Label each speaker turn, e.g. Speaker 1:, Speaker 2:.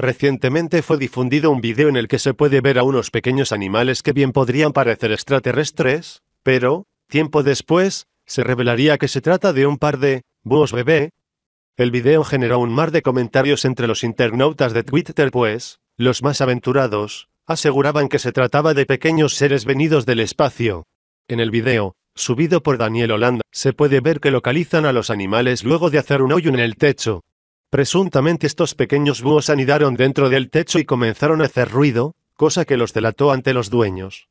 Speaker 1: Recientemente fue difundido un video en el que se puede ver a unos pequeños animales que bien podrían parecer extraterrestres, pero, tiempo después, se revelaría que se trata de un par de búhos bebé. El video generó un mar de comentarios entre los internautas de Twitter, pues, los más aventurados, aseguraban que se trataba de pequeños seres venidos del espacio. En el video, subido por Daniel Holanda, se puede ver que localizan a los animales luego de hacer un hoyo en el techo. Presuntamente estos pequeños búhos anidaron dentro del techo y comenzaron a hacer ruido, cosa que los delató ante los dueños.